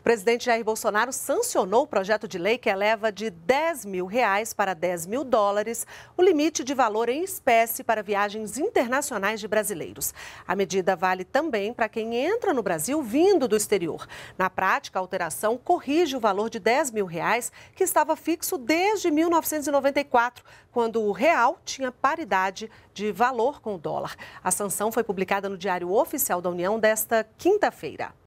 O presidente Jair Bolsonaro sancionou o projeto de lei que eleva de 10 mil reais para 10 mil dólares o limite de valor em espécie para viagens internacionais de brasileiros. A medida vale também para quem entra no Brasil vindo do exterior. Na prática, a alteração corrige o valor de 10 mil reais que estava fixo desde 1994, quando o real tinha paridade de valor com o dólar. A sanção foi publicada no Diário Oficial da União desta quinta-feira.